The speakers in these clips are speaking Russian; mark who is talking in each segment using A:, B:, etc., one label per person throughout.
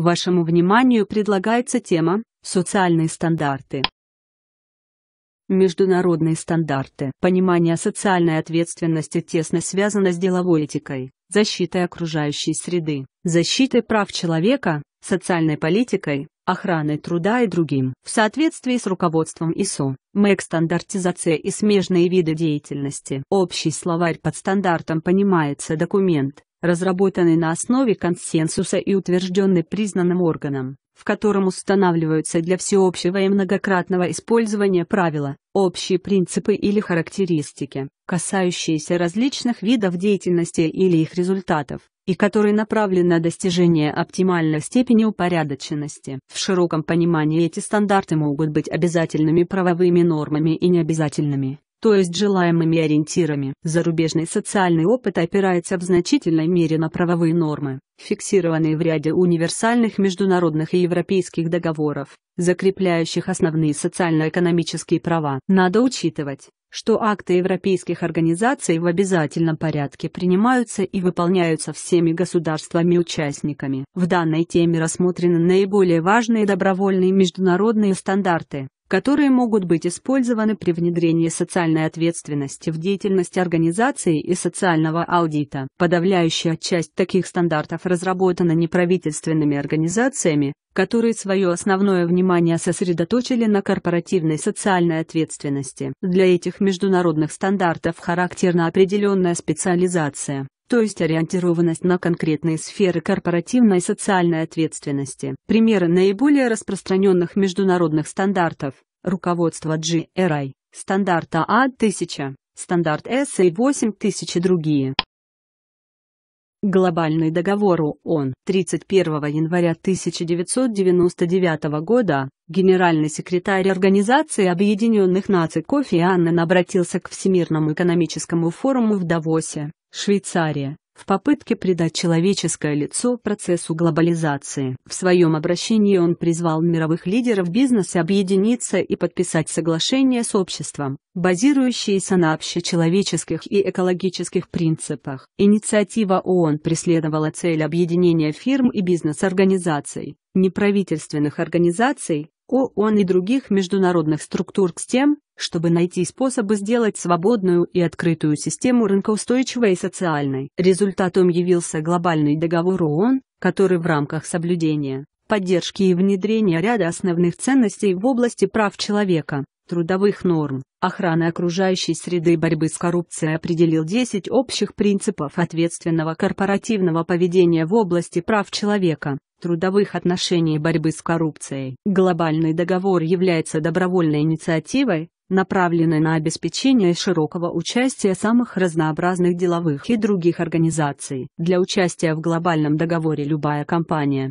A: Вашему вниманию предлагается тема «Социальные стандарты». Международные стандарты. Понимание социальной ответственности тесно связано с деловой этикой, защитой окружающей среды, защитой прав человека, социальной политикой, охраной труда и другим. В соответствии с руководством ИСО, МЭК стандартизация и смежные виды деятельности. Общий словарь под стандартом понимается документ, разработанный на основе консенсуса и утвержденный признанным органом, в котором устанавливаются для всеобщего и многократного использования правила, общие принципы или характеристики, касающиеся различных видов деятельности или их результатов, и которые направлены на достижение оптимальной степени упорядоченности. В широком понимании эти стандарты могут быть обязательными правовыми нормами и необязательными, то есть желаемыми ориентирами. Зарубежный социальный опыт опирается в значительной мере на правовые нормы, фиксированные в ряде универсальных международных и европейских договоров, закрепляющих основные социально-экономические права. Надо учитывать, что акты европейских организаций в обязательном порядке принимаются и выполняются всеми государствами-участниками. В данной теме рассмотрены наиболее важные добровольные международные стандарты, которые могут быть использованы при внедрении социальной ответственности в деятельность организации и социального аудита. Подавляющая часть таких стандартов разработана неправительственными организациями, которые свое основное внимание сосредоточили на корпоративной социальной ответственности. Для этих международных стандартов характерна определенная специализация то есть ориентированность на конкретные сферы корпоративной и социальной ответственности. Примеры наиболее распространенных международных стандартов а – руководство GRI, стандарт А1000, стандарт С 8000 и другие. Глобальный договор ООН 31 января 1999 года генеральный секретарь Организации Объединенных Наций Кофи Аннен обратился к Всемирному экономическому форуму в Давосе Швейцария в попытке придать человеческое лицо процессу глобализации. В своем обращении он призвал мировых лидеров бизнеса объединиться и подписать соглашение с обществом, базирующееся на общечеловеческих и экологических принципах. Инициатива ООН преследовала цель объединения фирм и бизнес-организаций, неправительственных организаций, ООН и других международных структур к тем, чтобы найти способы сделать свободную и открытую систему рынка устойчивой и социальной. Результатом явился глобальный договор ООН, который в рамках соблюдения, поддержки и внедрения ряда основных ценностей в области прав человека, трудовых норм, охраны окружающей среды и борьбы с коррупцией определил 10 общих принципов ответственного корпоративного поведения в области прав человека трудовых отношений и борьбы с коррупцией. Глобальный договор является добровольной инициативой, направленной на обеспечение широкого участия самых разнообразных деловых и других организаций. Для участия в глобальном договоре любая компания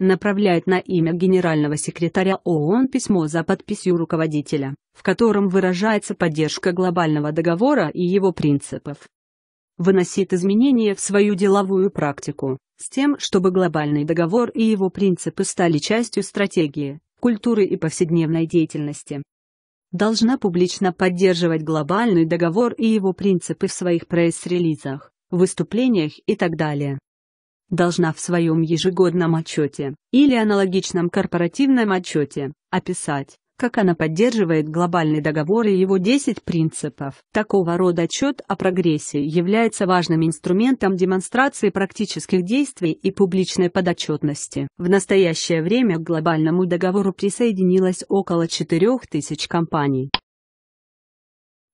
A: направляет на имя генерального секретаря ООН письмо за подписью руководителя, в котором выражается поддержка глобального договора и его принципов выносит изменения в свою деловую практику, с тем, чтобы глобальный договор и его принципы стали частью стратегии, культуры и повседневной деятельности. Должна публично поддерживать глобальный договор и его принципы в своих пресс-релизах, выступлениях и так далее. Должна в своем ежегодном отчете или аналогичном корпоративном отчете описать, как она поддерживает глобальный договор и его 10 принципов. Такого рода отчет о прогрессе является важным инструментом демонстрации практических действий и публичной подотчетности. В настоящее время к глобальному договору присоединилось около 4000 компаний.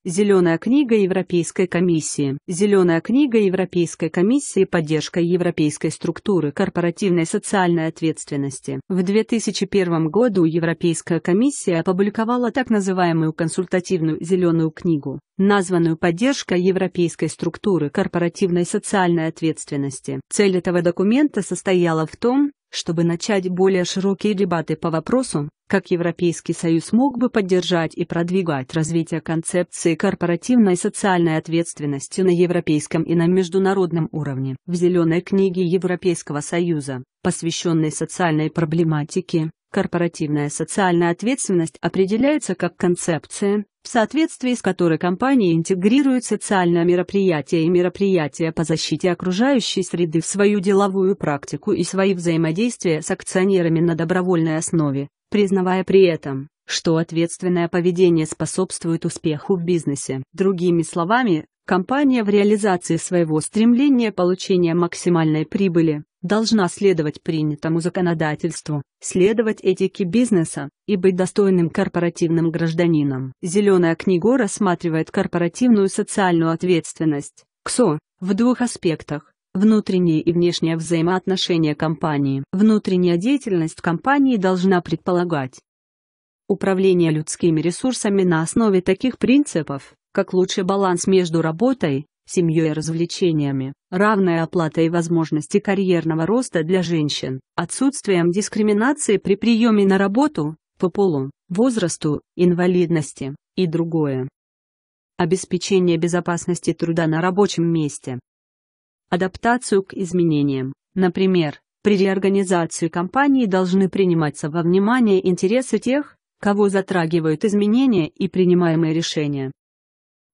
A: Зеленая книга Европейской комиссии. Зеленая книга Европейской комиссии «Поддержка европейской структуры корпоративной социальной ответственности». В 2001 году Европейская комиссия опубликовала так называемую консультативную «зеленую книгу», названную «Поддержка европейской структуры корпоративной социальной ответственности». Цель этого документа состояла в том, чтобы начать более широкие дебаты по вопросу, как Европейский Союз мог бы поддержать и продвигать развитие концепции корпоративной социальной ответственности на европейском и на международном уровне. В «Зеленой книге Европейского Союза», посвященной социальной проблематике, корпоративная социальная ответственность определяется как концепция, в соответствии с которой компании интегрируют социальные мероприятия и мероприятия по защите окружающей среды в свою деловую практику и свои взаимодействия с акционерами на добровольной основе, признавая при этом, что ответственное поведение способствует успеху в бизнесе. Другими словами, компания в реализации своего стремления получения максимальной прибыли должна следовать принятому законодательству, следовать этике бизнеса и быть достойным корпоративным гражданином. Зеленая книга рассматривает корпоративную социальную ответственность КСО в двух аспектах внутренние и внешние взаимоотношения компании. Внутренняя деятельность компании должна предполагать управление людскими ресурсами на основе таких принципов, как лучший баланс между работой, семьей и развлечениями, равной оплатой возможности карьерного роста для женщин, отсутствием дискриминации при приеме на работу, по полу, возрасту, инвалидности и другое. Обеспечение безопасности труда на рабочем месте. Адаптацию к изменениям, например, при реорганизации компании должны приниматься во внимание интересы тех, кого затрагивают изменения и принимаемые решения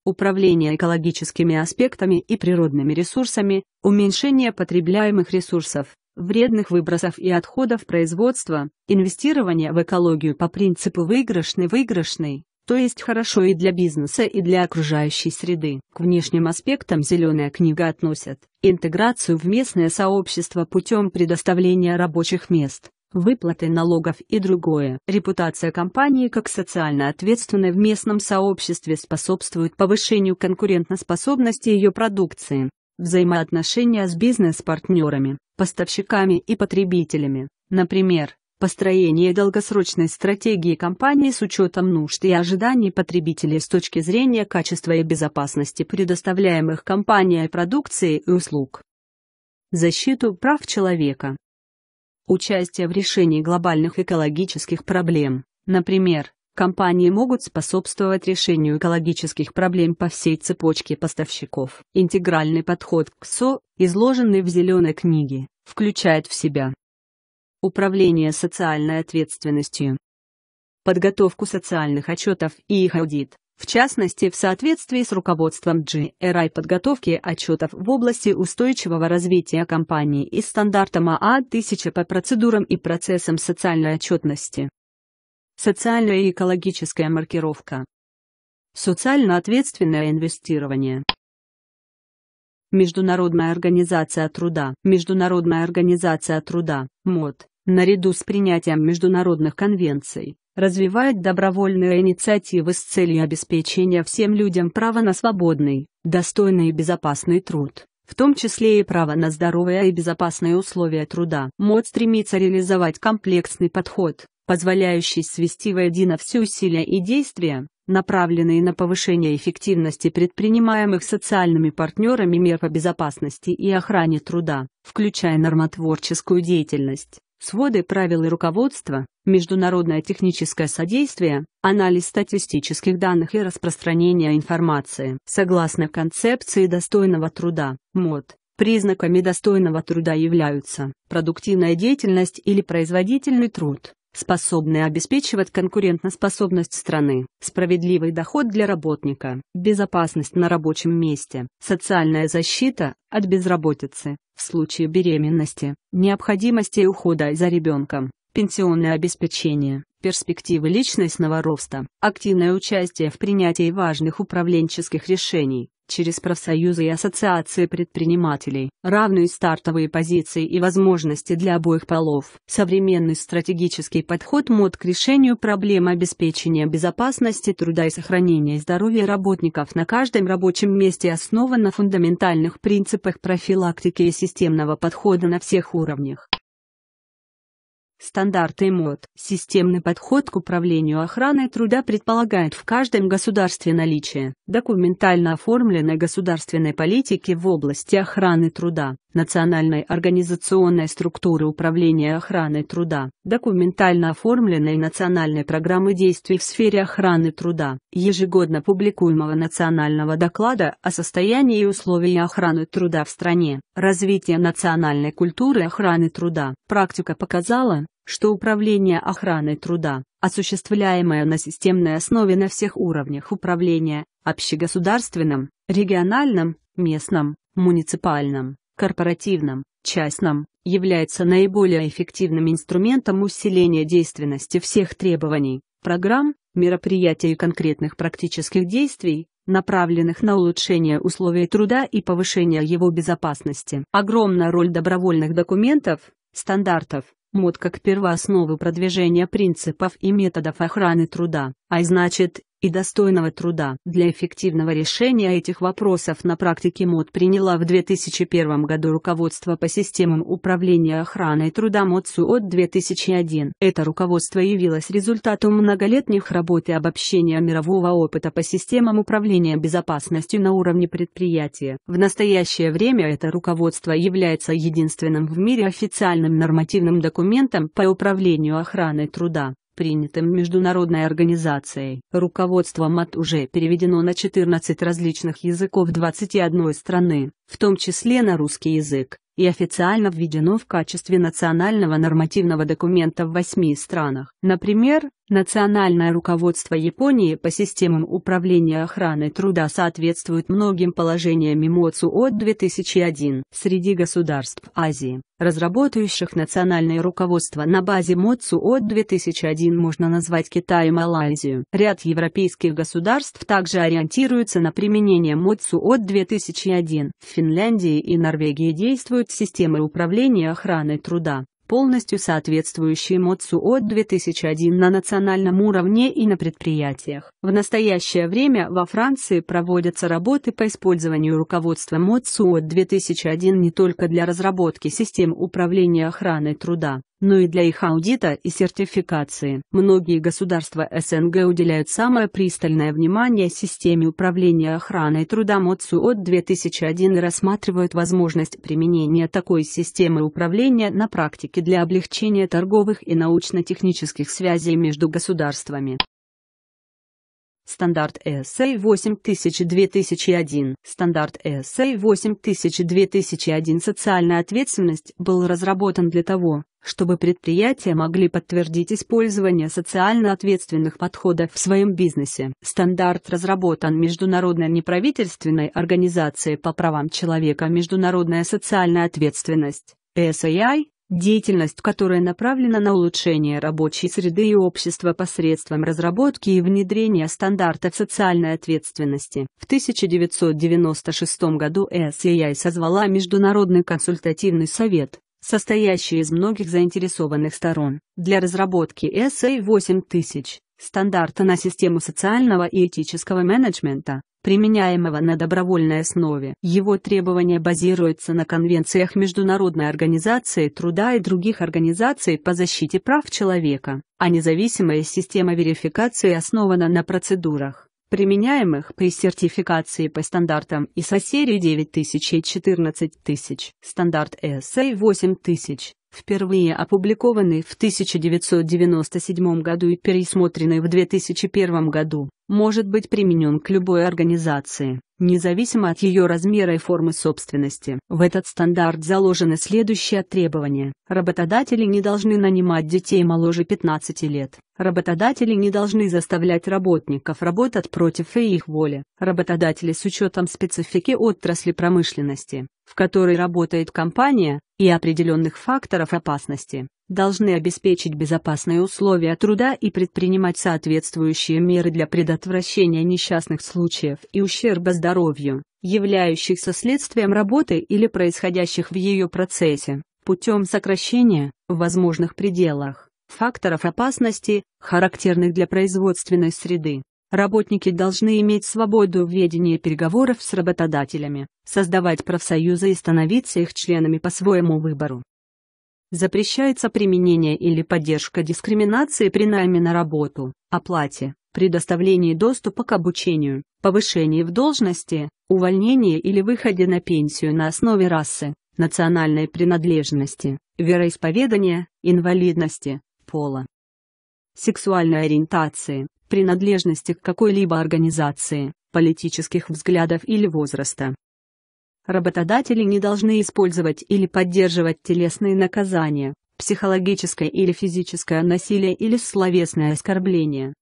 A: управление экологическими аспектами и природными ресурсами, уменьшение потребляемых ресурсов, вредных выбросов и отходов производства, инвестирование в экологию по принципу выигрышный-выигрышный, то есть хорошо и для бизнеса, и для окружающей среды. К внешним аспектам «Зеленая книга» относят интеграцию в местное сообщество путем предоставления рабочих мест, выплаты налогов и другое. Репутация компании как социально ответственной в местном сообществе способствует повышению конкурентоспособности ее продукции. Взаимоотношения с бизнес-партнерами, поставщиками и потребителями, например, построение долгосрочной стратегии компании с учетом нужд и ожиданий потребителей с точки зрения качества и безопасности предоставляемых компанией продукции и услуг. Защиту прав человека участие в решении глобальных экологических проблем. Например, компании могут способствовать решению экологических проблем по всей цепочке поставщиков. Интегральный подход к СО, изложенный в «Зеленой книге», включает в себя Управление социальной ответственностью подготовку социальных отчетов и их аудит, в частности, в соответствии с руководством GRI подготовки отчетов в области устойчивого развития компании и стандартом АА-1000 по процедурам и процессам социальной отчетности. Социальная и экологическая маркировка. Социально ответственное инвестирование. Международная организация труда. Международная организация труда, МОД, наряду с принятием международных конвенций, развивает добровольные инициативы с целью обеспечения всем людям права на свободный, достойный и безопасный труд, в том числе и право на здоровые и безопасные условия труда. МОД стремится реализовать комплексный подход, позволяющий свести воедино все усилия и действия, направленные на повышение эффективности предпринимаемых социальными партнерами мер по безопасности и охране труда, включая нормотворческую деятельность, своды правил и руководства, международное техническое содействие, анализ статистических данных и распространение информации. Согласно концепции достойного труда, МОД, признаками достойного труда являются продуктивная деятельность или производительный труд, способные обеспечивать конкурентоспособность страны, справедливый доход для работника, безопасность на рабочем месте, социальная защита от безработицы в случае беременности, необходимости ухода за ребенком, пенсионное обеспечение, перспективы личностного роста, активное участие в принятии важных управленческих решений, через профсоюзы и ассоциации предпринимателей, равные стартовые позиции и возможности для обоих полов. Современный стратегический подход МОД к решению проблем обеспечения безопасности труда и сохранения здоровья работников на каждом рабочем месте основан на фундаментальных принципах профилактики и системного подхода на всех уровнях. Стандарты МОД. Системный подход к управлению охраной труда предполагает в каждом государстве наличие документально оформленной государственной политики в области охраны труда, национальной организационной структуры управления охраной труда, документально оформленной национальной программы действий в сфере охраны труда, ежегодно публикуемого национального доклада о состоянии и условиях охраны труда в стране, развитие национальной культуры охраны труда. Практика показала, что управление охраной труда, осуществляемое на системной основе на всех уровнях управления, общегосударственном, региональном, местном, муниципальном, корпоративном, частном, является наиболее эффективным инструментом усиления действенности всех требований, программ, мероприятий и конкретных практических действий, направленных на улучшение условий труда и повышение его безопасности. Огромная роль добровольных документов, стандартов, МОД как первоосновы продвижения принципов и методов охраны труда, а значит, и достойного труда. Для эффективного решения этих вопросов на практике МОД приняла в 2001 году руководство по системам управления охраной труда МОДСУ от 2001. Это руководство явилось результатом многолетних работ и обобщения мирового опыта по системам управления безопасностью на уровне предприятия. В настоящее время это руководство является единственным в мире официальным нормативным документом по управлению охраной труда принятым международной организацией. Руководство МАТ уже переведено на 14 различных языков 21 страны в том числе на русский язык, и официально введено в качестве национального нормативного документа в восьми странах. Например, национальное руководство Японии по системам управления охраной труда соответствует многим положениям МИМОЦУ от 2001. Среди государств Азии, разработающих национальное руководство на базе МОЦУ от 2001 можно назвать Китай и Малайзию. Ряд европейских государств также ориентируются на применение МОЦУ от 2001. В Финляндии и Норвегии действуют системы управления охраной труда, полностью соответствующие МОЦУ от 2001 на национальном уровне и на предприятиях. В настоящее время во Франции проводятся работы по использованию руководства МОЦУ от 2001 не только для разработки систем управления охраной труда, но и для их аудита и сертификации. Многие государства СНГ уделяют самое пристальное внимание системе управления охраной труда МОЦУ от 2001 и рассматривают возможность применения такой системы управления на практике для облегчения торговых и научно-технических связей между государствами стандарт ESA 8000-2001. Стандарт ESA 8000-2001 «Социальная ответственность» был разработан для того, чтобы предприятия могли подтвердить использование социально ответственных подходов в своем бизнесе. Стандарт разработан Международной неправительственной организацией по правам человека «Международная социальная ответственность» ESAI, Деятельность, которая направлена на улучшение рабочей среды и общества посредством разработки и внедрения стандартов социальной ответственности. В 1996 году SEI созвала Международный консультативный совет, состоящий из многих заинтересованных сторон, для разработки SA 8000 стандарта на систему социального и этического менеджмента, применяемого на добровольной основе. Его требования базируются на конвенциях Международной организации труда и других организаций по защите прав человека, а независимая система верификации основана на процедурах, применяемых при сертификации по стандартам ISO серии 9000 и 14000, стандарт ESA 8000 впервые опубликованный в 1997 году и пересмотренный в 2001 году может быть применен к любой организации, независимо от ее размера и формы собственности. В этот стандарт заложены следующие требования. Работодатели не должны нанимать детей моложе 15 лет. Работодатели не должны заставлять работников работать против их воли. Работодатели с учетом специфики отрасли промышленности, в которой работает компания, и определенных факторов опасности, должны обеспечить безопасные условия труда и предпринимать соответствующие меры для предотвращения несчастных случаев и ущерба здоровью, являющихся следствием работы или происходящих в ее процессе, путем сокращения, в возможных пределах, факторов опасности, характерных для производственной среды. Работники должны иметь свободу в переговоров с работодателями, создавать профсоюзы и становиться их членами по своему выбору. Запрещается применение или поддержка дискриминации при найме на работу, оплате, предоставлении доступа к обучению, повышении в должности, увольнении или выходе на пенсию на основе расы, национальной принадлежности, вероисповедания, инвалидности, пола, сексуальной ориентации, принадлежности к какой-либо организации, политических взглядов или возраста. Работодатели не должны использовать или поддерживать телесные наказания, психологическое или физическое насилие или словесное оскорбление.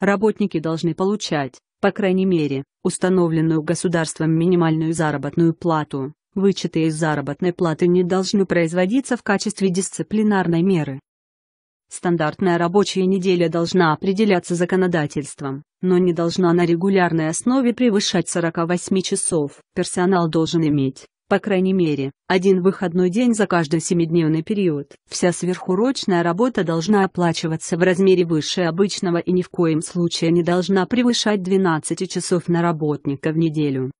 A: Работники должны получать, по крайней мере, установленную государством минимальную заработную плату, вычеты из заработной платы не должны производиться в качестве дисциплинарной меры. Стандартная рабочая неделя должна определяться законодательством, но не должна на регулярной основе превышать 48 часов. Персонал должен иметь, по крайней мере, один выходной день за каждый семидневный период. Вся сверхурочная работа должна оплачиваться в размере выше обычного и ни в коем случае не должна превышать 12 часов на работника в неделю.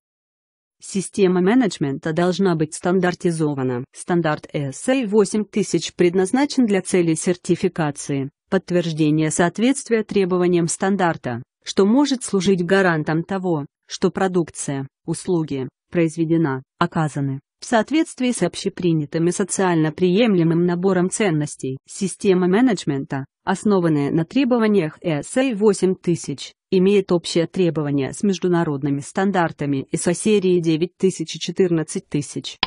A: Система менеджмента должна быть стандартизована. Стандарт ESA 8000 предназначен для целей сертификации, подтверждения соответствия требованиям стандарта, что может служить гарантом того, что продукция, услуги, произведена, оказаны в соответствии с общепринятым и социально приемлемым набором ценностей. Система менеджмента, основанное на требованиях ESA 8000, имеет общее требование с международными стандартами ISO серии 9000 и 14000.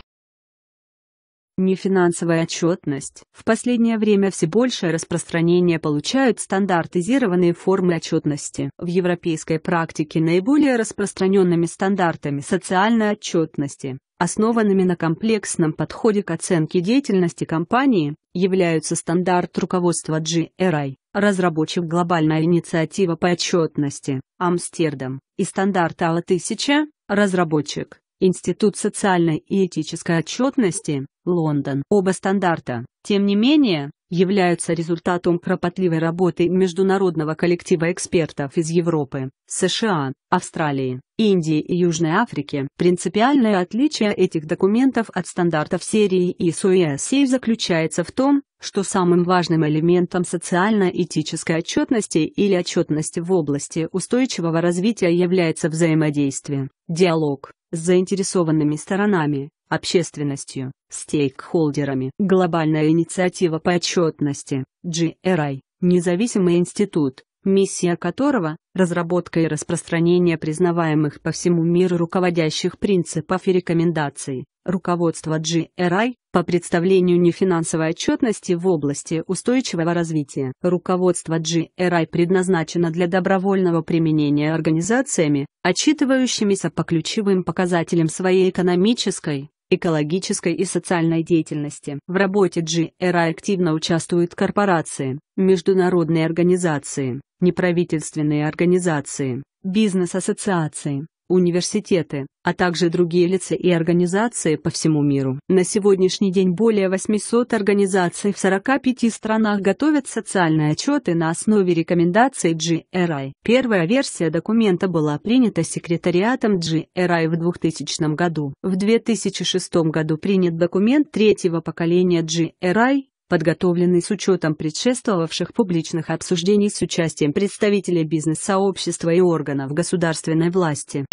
A: Нефинансовая отчетность. В последнее время все большее распространение получают стандартизированные формы отчетности. В европейской практике наиболее распространенными стандартами социальной отчетности Основанными на комплексном подходе к оценке деятельности компании являются стандарт руководства GRI, разработчик глобальная инициатива по отчетности, Амстердам, и стандарт АЛА-1000, разработчик Институт социальной и этической отчетности, Лондон. Оба стандарта, тем не менее, являются результатом кропотливой работы международного коллектива экспертов из Европы, США, Австралии, Индии и Южной Африки. Принципиальное отличие этих документов от стандартов серии ISO и ISA заключается в том, что самым важным элементом социально-этической отчетности или отчетности в области устойчивого развития является взаимодействие, диалог с заинтересованными сторонами, общественностью, стейкхолдерами. Глобальная инициатива по отчетности, GRI, независимый институт, миссия которого – разработка и распространение признаваемых по всему миру руководящих принципов и рекомендаций Руководство GRI по представлению нефинансовой отчетности в области устойчивого развития. Руководство GRI предназначено для добровольного применения организациями, отчитывающимися по ключевым показателям своей экономической, экологической и социальной деятельности. В работе GRI активно участвуют корпорации, международные организации, неправительственные организации, бизнес-ассоциации, университеты, а также другие лица и организации по всему миру. На сегодняшний день более 800 организаций в 45 странах готовят социальные отчеты на основе рекомендаций GRI. Первая версия документа была принята секретариатом GRI в 2000 году. В 2006 году принят документ третьего поколения GRI, подготовленный с учетом предшествовавших публичных обсуждений с участием представителей бизнес-сообщества и органов государственной власти.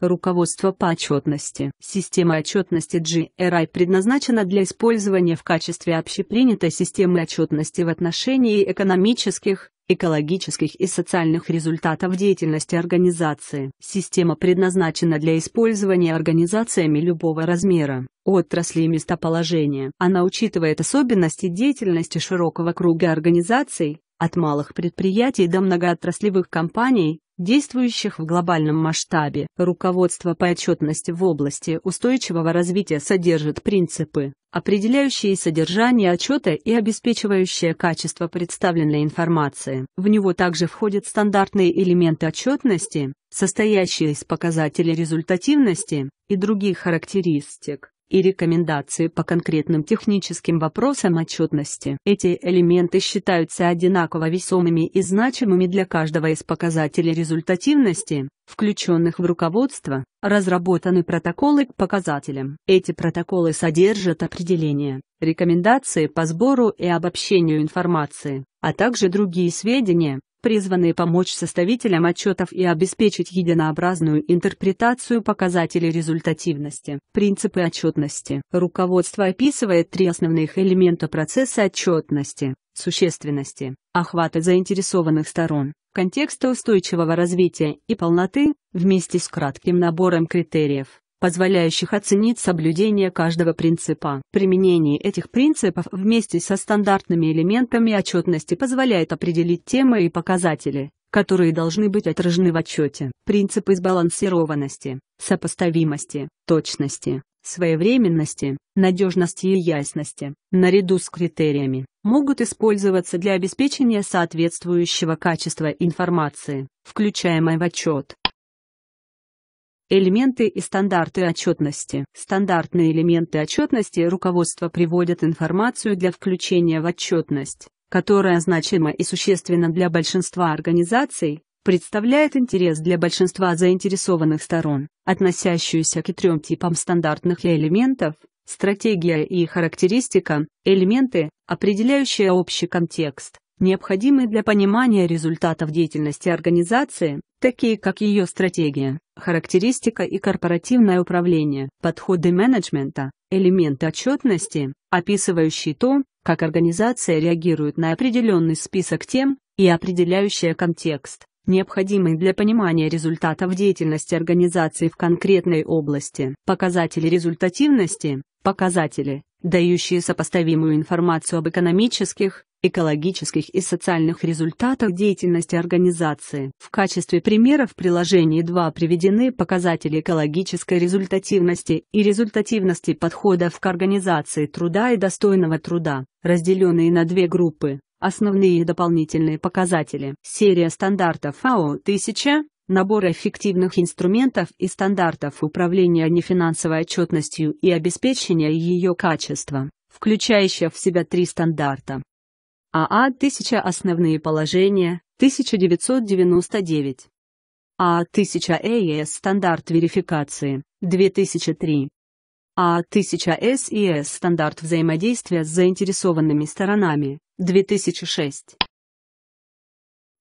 A: Руководство по отчетности. Система отчетности GRI предназначена для использования в качестве общепринятой системы отчетности в отношении экономических, экологических и социальных результатов деятельности организации. Система предназначена для использования организациями любого размера, отрасли и местоположения. Она учитывает особенности деятельности широкого круга организаций, от малых предприятий до многоотраслевых компаний, действующих в глобальном масштабе. Руководство по отчетности в области устойчивого развития содержит принципы, определяющие содержание отчета и обеспечивающие качество представленной информации. В него также входят стандартные элементы отчетности, состоящие из показателей результативности и других характеристик и рекомендации по конкретным техническим вопросам отчетности. Эти элементы считаются одинаково весомыми и значимыми для каждого из показателей результативности, включенных в руководство, разработаны протоколы к показателям. Эти протоколы содержат определения, рекомендации по сбору и обобщению информации, а также другие сведения, призванные помочь составителям отчетов и обеспечить единообразную интерпретацию показателей результативности. Принципы отчетности. Руководство описывает три основных элемента процесса отчетности – существенности, охвата заинтересованных сторон, контекста устойчивого развития и полноты, вместе с кратким набором критериев, позволяющих оценить соблюдение каждого принципа. Применение этих принципов вместе со стандартными элементами отчетности позволяет определить темы и показатели, которые должны быть отражены в отчете. Принципы сбалансированности, сопоставимости, точности, своевременности, надежности и ясности, наряду с критериями, могут использоваться для обеспечения соответствующего качества информации, включаемой в отчет. Элементы и стандарты отчетности. Стандартные элементы отчетности руководства приводят информацию для включения в отчетность, которая значима и существенна для большинства организаций, представляет интерес для большинства заинтересованных сторон, относящуюся к трем типам стандартных элементов, стратегия и характеристика, элементы, определяющие общий контекст, необходимые для понимания результатов деятельности организации, такие как ее стратегия, характеристика и корпоративное управление, подходы менеджмента, элементы отчетности, описывающие то, как организация реагирует на определенный список тем и определяющая контекст, необходимый для понимания результатов деятельности организации в конкретной области, показатели результативности, показатели, дающие сопоставимую информацию об экономических, экологических и социальных результатов деятельности организации. В качестве примера в приложении 2 приведены показатели экологической результативности и результативности подходов к организации труда и достойного труда, разделенные на две группы. Основные и дополнительные показатели. Серия стандартов АО 1000, набор эффективных инструментов и стандартов управления нефинансовой отчетностью и обеспечения ее качества включающая в себя три стандарта АА 1000 а, основные положения 1999. А 1000 АЭС стандарт верификации 2003. А 1000 СИС стандарт взаимодействия с заинтересованными сторонами 2006.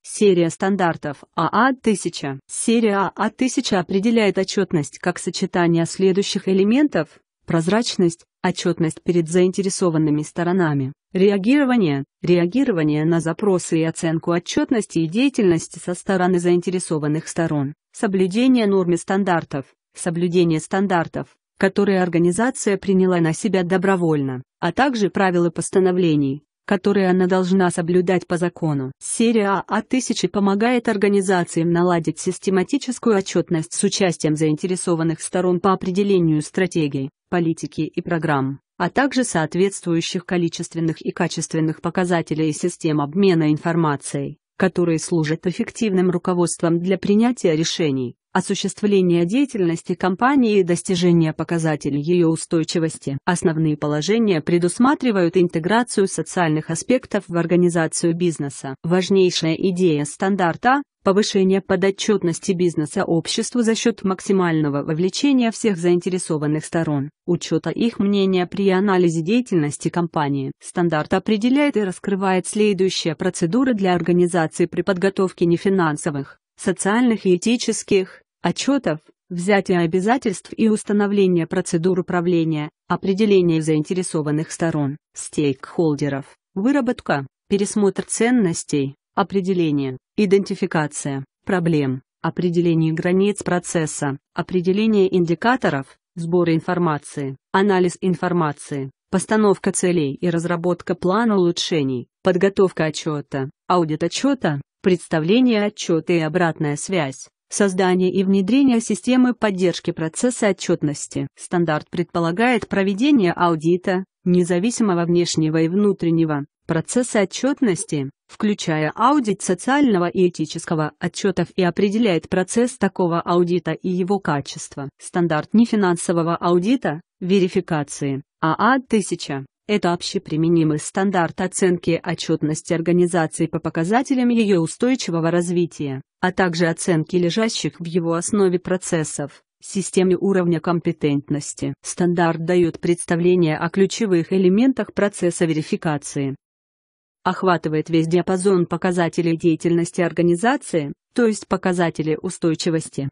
A: Серия стандартов АА-1000. Серия АА-1000 определяет отчетность как сочетание следующих элементов – прозрачность, отчетность перед заинтересованными сторонами, Реагирование. Реагирование на запросы и оценку отчетности и деятельности со стороны заинтересованных сторон. Соблюдение нормы стандартов. Соблюдение стандартов, которые организация приняла на себя добровольно, а также правила постановлений, которые она должна соблюдать по закону. Серия А1000 а помогает организациям наладить систематическую отчетность с участием заинтересованных сторон по определению стратегий, политики и программ а также соответствующих количественных и качественных показателей систем обмена информацией, которые служат эффективным руководством для принятия решений, осуществления деятельности компании и достижения показателей ее устойчивости. Основные положения предусматривают интеграцию социальных аспектов в организацию бизнеса. Важнейшая идея стандарта повышение подотчетности бизнеса обществу за счет максимального вовлечения всех заинтересованных сторон, учета их мнения при анализе деятельности компании. Стандарт определяет и раскрывает следующие процедуры для организации при подготовке нефинансовых, социальных и этических отчетов, взятия обязательств и установления процедур управления, определения заинтересованных сторон, стейкхолдеров, выработка, пересмотр ценностей, Определение, идентификация, проблем, определение границ процесса, определение индикаторов, сбор информации, анализ информации, постановка целей и разработка плана улучшений, подготовка отчета, аудит отчета, представление отчета и обратная связь, создание и внедрение системы поддержки процесса отчетности. Стандарт предполагает проведение аудита, независимого внешнего и внутреннего, процесса отчетности, включая аудит социального и этического отчетов и определяет процесс такого аудита и его качество. Стандарт нефинансового аудита, верификации, АА-1000. Это общеприменимый стандарт оценки отчетности организации по показателям ее устойчивого развития, а также оценки лежащих в его основе процессов, системе уровня компетентности. Стандарт дает представление о ключевых элементах процесса верификации, охватывает весь диапазон показателей деятельности организации, то есть показатели устойчивости.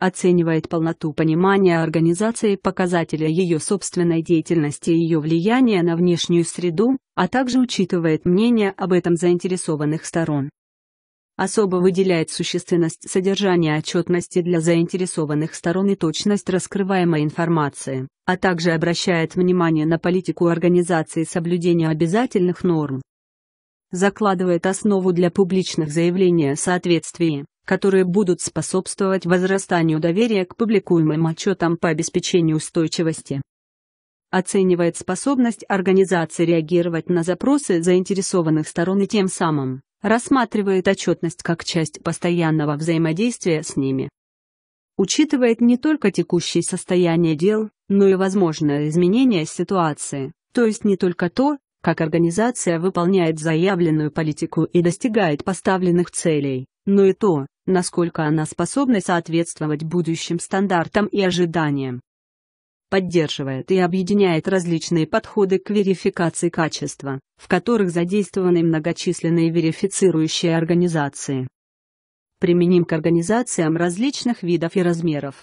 A: Оценивает полноту понимания организации показателя ее собственной деятельности и ее влияния на внешнюю среду, а также учитывает мнение об этом заинтересованных сторон. Особо выделяет существенность содержания отчетности для заинтересованных сторон и точность раскрываемой информации, а также обращает внимание на политику организации соблюдения обязательных норм, закладывает основу для публичных заявлений о соответствии, которые будут способствовать возрастанию доверия к публикуемым отчетам по обеспечению устойчивости. Оценивает способность организации реагировать на запросы заинтересованных сторон и тем самым рассматривает отчетность как часть постоянного взаимодействия с ними. Учитывает не только текущее состояние дел, но и возможное изменение ситуации, то есть не только то, как организация выполняет заявленную политику и достигает поставленных целей, но и то, насколько она способна соответствовать будущим стандартам и ожиданиям. Поддерживает и объединяет различные подходы к верификации качества, в которых задействованы многочисленные верифицирующие организации. Применим к организациям различных видов и размеров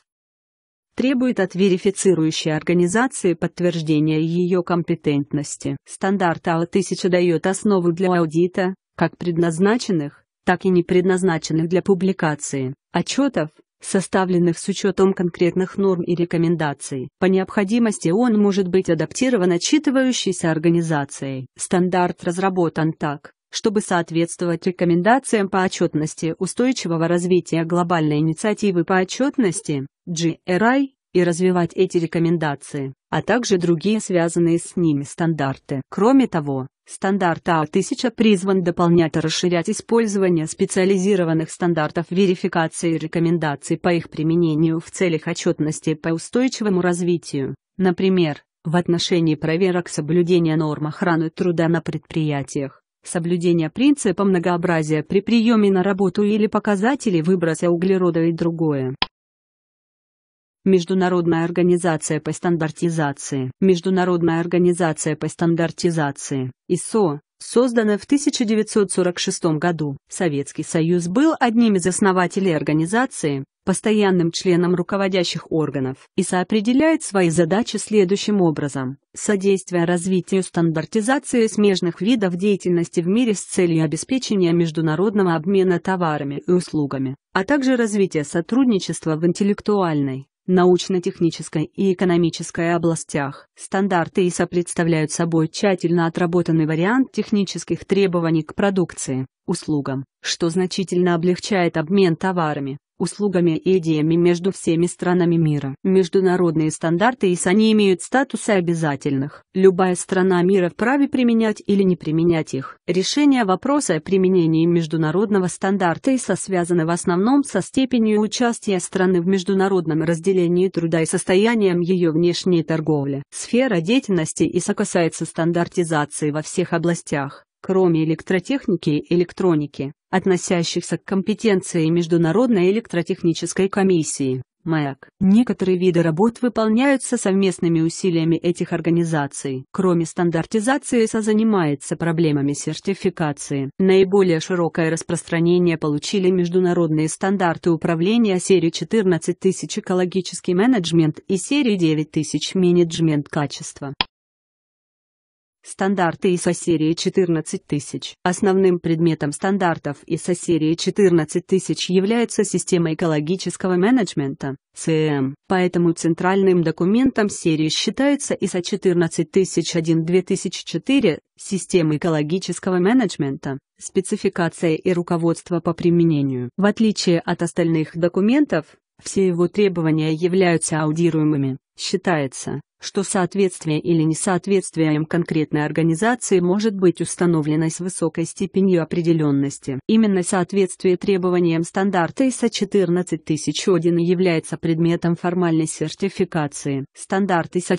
A: требует от верифицирующей организации подтверждения ее компетентности. Стандарт АО-1000 дает основу для аудита, как предназначенных, так и не предназначенных для публикации, отчетов, составленных с учетом конкретных норм и рекомендаций. По необходимости он может быть адаптирован отчитывающейся организацией. Стандарт разработан так, чтобы соответствовать рекомендациям по отчетности устойчивого развития глобальной инициативы по отчетности GRI и развивать эти рекомендации, а также другие связанные с ними стандарты. Кроме того, стандарт А1000 призван дополнять и расширять использование специализированных стандартов верификации и рекомендаций по их применению в целях отчетности по устойчивому развитию, например, в отношении проверок соблюдения норм охраны труда на предприятиях соблюдение принципа многообразия при приеме на работу или показатели выброса углерода и другое. Международная организация по стандартизации. Международная организация по стандартизации, ISO создана в 1946 году. Советский Союз был одним из основателей организации, постоянным членом руководящих органов и соопределяет свои задачи следующим образом. Содействие развитию стандартизации смежных видов деятельности в мире с целью обеспечения международного обмена товарами и услугами, а также развитие сотрудничества в интеллектуальной, научно-технической и экономической областях. Стандарты ИСА представляют собой тщательно отработанный вариант технических требований к продукции, услугам, что значительно облегчает обмен товарами, услугами и идеями между всеми странами мира. Международные стандарты ИСА не имеют статуса обязательных. Любая страна мира вправе применять или не применять их. Решение вопроса о применении международного стандарта ИСА связано в основном со степенью участия страны в международном разделении труда и состоянием ее внешней торговли. Сфера деятельности ИСА касается стандартизации во всех областях кроме электротехники и электроники относящихся к компетенции Международной электротехнической комиссии. МЭК. Некоторые виды работ выполняются совместными усилиями этих организаций. Кроме стандартизации СА занимается проблемами сертификации. Наиболее широкое распространение получили международные стандарты управления серии 14000 экологический менеджмент и серии 9000 менеджмент качества. Стандарты ISO серии 14000. Основным предметом стандартов ISO серии 14000 является система экологического менеджмента, CM. Поэтому центральным документом серии считается ISO 14001-2004, системы экологического менеджмента, спецификация и руководство по применению. В отличие от остальных документов, все его требования являются аудируемыми. Считается, что соответствие или несоответствие им конкретной организации может быть установлено с высокой степенью определенности. Именно соответствие требованиям стандарта ISO 14001 является предметом формальной сертификации. Стандарт ISO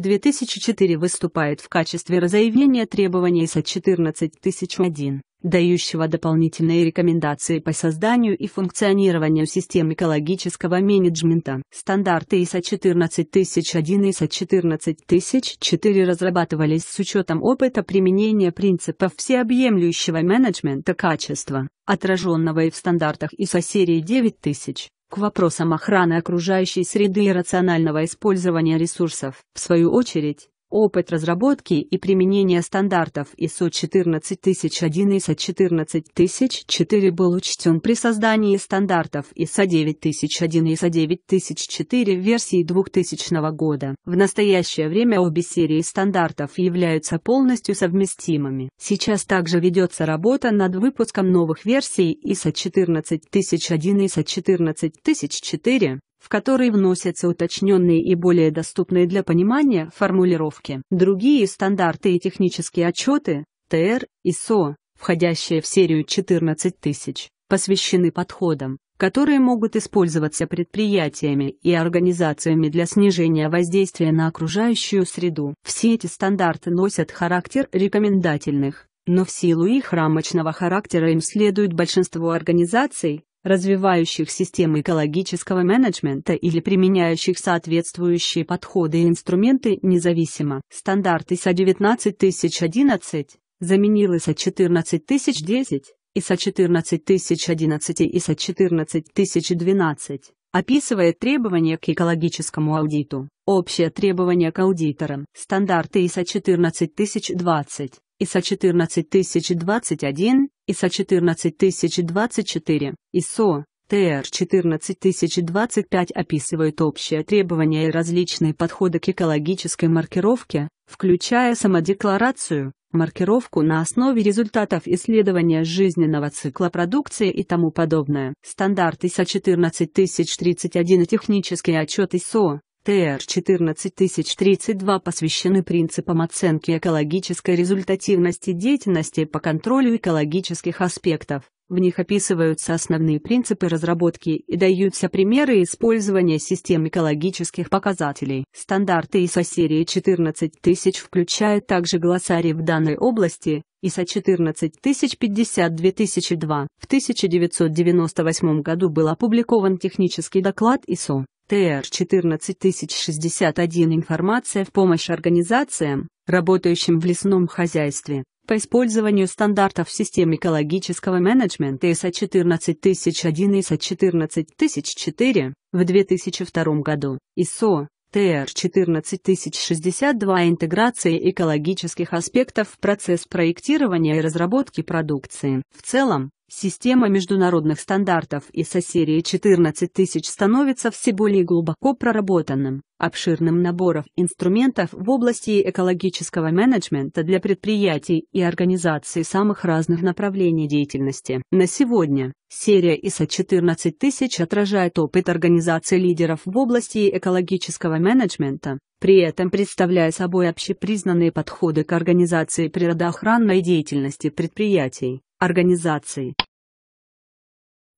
A: 14004-2004 выступает в качестве разъявления требований ISO 14001 дающего дополнительные рекомендации по созданию и функционированию систем экологического менеджмента. Стандарты ISO 14001 и ISO 14004 разрабатывались с учетом опыта применения принципов всеобъемлющего менеджмента качества, отраженного и в стандартах ISO серии 9000 к вопросам охраны окружающей среды и рационального использования ресурсов. В свою очередь, Опыт разработки и применения стандартов ISO 14001 и ISO 14004 был учтен при создании стандартов ISO 9001 и ISO 9004 версии 2000 года. В настоящее время обе серии стандартов являются полностью совместимыми. Сейчас также ведется работа над выпуском новых версий ISO 14001 и ISO 14004 в который вносятся уточненные и более доступные для понимания формулировки. Другие стандарты и технические отчеты, ТР ИСО), входящие в серию 14000, посвящены подходам, которые могут использоваться предприятиями и организациями для снижения воздействия на окружающую среду. Все эти стандарты носят характер рекомендательных, но в силу их рамочного характера им следует большинство организаций, развивающих системы экологического менеджмента или применяющих соответствующие подходы и инструменты независимо. Стандарты СА 19011 заменил ИСа 14010 и ИСа 14011 и ИСа 14012 описывает требования к экологическому аудиту, общие требования к аудиторам, стандарты ИСа 14020, ИСа 14021, ИСа 14024, ИСО, ТР 14025 описывают общие требования и различные подходы к экологической маркировке, включая самодекларацию, маркировку на основе результатов исследования жизненного цикла продукции и тому подобное. Стандарт ISO 14031 и технический отчет ISO ТР-14032 посвящены принципам оценки экологической результативности деятельности по контролю экологических аспектов. В них описываются основные принципы разработки и даются примеры использования систем экологических показателей. Стандарты ISO серии 14000 включают также глоссарий в данной области, ISO 14050-2002. В 1998 году был опубликован технический доклад ISO ТР 14061 информация в помощь организациям, работающим в лесном хозяйстве, по использованию стандартов систем экологического менеджмента ИСа 14001 и ИСа 14004 в 2002 году, ИСО, ТР 14062 интеграции экологических аспектов в процесс проектирования и разработки продукции. В целом, Система международных стандартов ISO серии 14000 становится все более глубоко проработанным, обширным набором инструментов в области экологического менеджмента для предприятий и организаций самых разных направлений деятельности. На сегодня серия ISO 14000 отражает опыт организации лидеров в области экологического менеджмента, при этом представляя собой общепризнанные подходы к организации природоохранной деятельности предприятий организаций.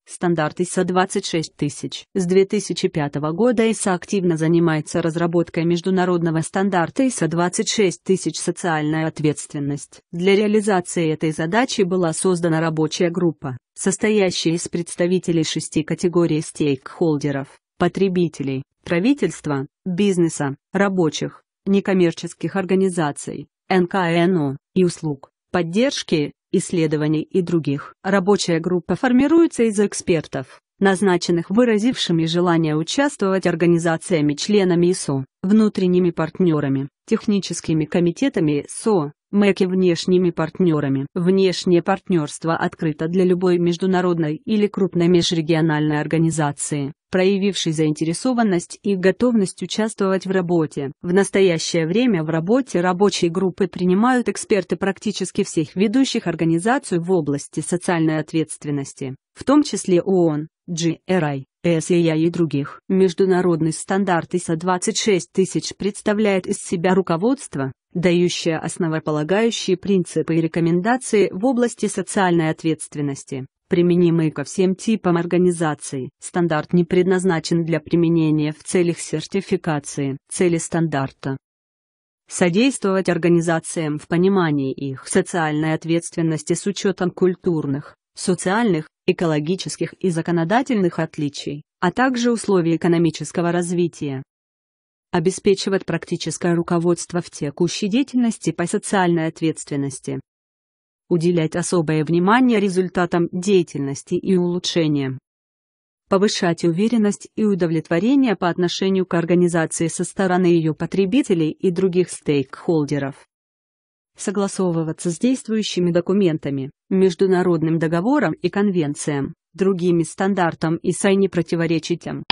A: Стандарт ISO 26000 с 2005 года ISO активно занимается разработкой международного стандарта ISO 26000 «Социальная ответственность». Для реализации этой задачи была создана рабочая группа, состоящая из представителей шести категорий стейкхолдеров – потребителей, правительства, бизнеса, рабочих, некоммерческих организаций, НКНО и услуг, поддержки, исследований и других. Рабочая группа формируется из экспертов, назначенных выразившими желание участвовать организациями-членами ИСО, внутренними партнерами, техническими комитетами ИСО, МЭК и внешними партнерами. Внешнее партнерство открыто для любой международной или крупной межрегиональной организации, проявивший заинтересованность и готовность участвовать в работе. В настоящее время в работе рабочей группы принимают эксперты практически всех ведущих организаций в области социальной ответственности, в том числе ООН, GRI, СИА и других. Международный стандарт ISO 26000 а представляет из себя руководство, дающее основополагающие принципы и рекомендации в области социальной ответственности применимый ко всем типам организаций. Стандарт не предназначен для применения в целях сертификации. Цели стандарта содействовать организациям в понимании их социальной ответственности с учетом культурных, социальных, экологических и законодательных отличий, а также условий экономического развития. Обеспечивать практическое руководство в текущей деятельности по социальной ответственности, уделять особое внимание результатам деятельности и улучшениям, повышать уверенность и удовлетворение по отношению к организации со стороны ее потребителей и других стейкхолдеров, согласовываться с действующими документами, международным договором и конвенциям, другими стандартам и сай противоречить им.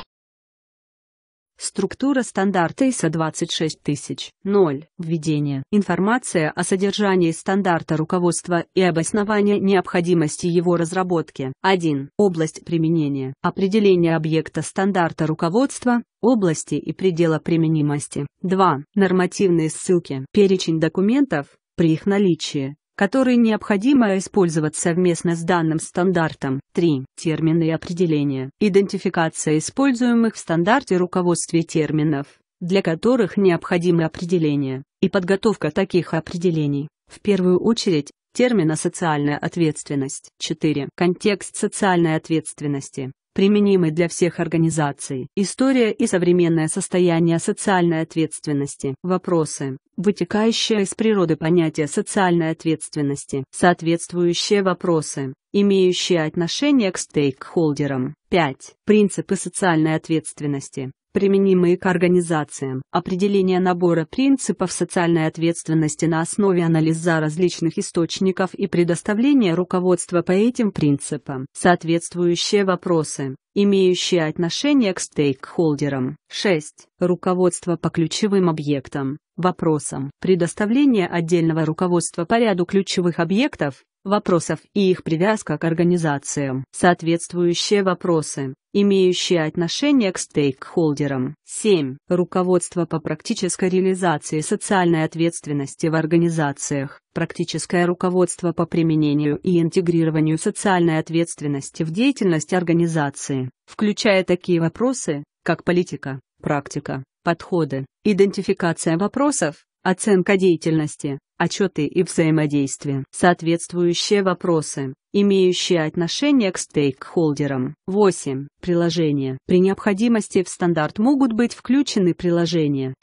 A: Структура стандарта ISO 26000. 0. Введение. Информация о содержании стандарта руководства и обоснование необходимости его разработки. 1. Область применения. Определение объекта стандарта руководства, области и предела применимости. 2. Нормативные ссылки. Перечень документов, при их наличии, которые необходимо использовать совместно с данным стандартом. 3. Термины и определения. Идентификация используемых в стандарте руководстве терминов, для которых необходимы определения, и подготовка таких определений. В первую очередь, термина «социальная ответственность». 4. Контекст социальной ответственности применимый для всех организаций, история и современное состояние социальной ответственности, вопросы, вытекающие из природы понятия социальной ответственности, соответствующие вопросы, имеющие отношение к стейкхолдерам. 5. Принципы социальной ответственности применимые к организациям, определение набора принципов социальной ответственности на основе анализа различных источников и предоставление руководства по этим принципам, соответствующие вопросы, имеющие отношение к стейкхолдерам. 6. Руководство по ключевым объектам, вопросам, предоставление отдельного руководства по ряду ключевых объектов, вопросов и их привязка к организациям. Соответствующие вопросы, имеющие отношение к стейкхолдерам. 7. Руководство по практической реализации социальной ответственности в организациях. Практическое руководство по применению и интегрированию социальной ответственности в деятельность организации, включая такие вопросы, как политика, практика, подходы, идентификация вопросов, оценка деятельности, отчеты и взаимодействие, соответствующие вопросы, имеющие отношение к стейкхолдерам. 8. Приложения. При необходимости в стандарт могут быть включены приложения.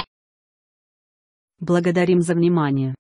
A: Благодарим за внимание.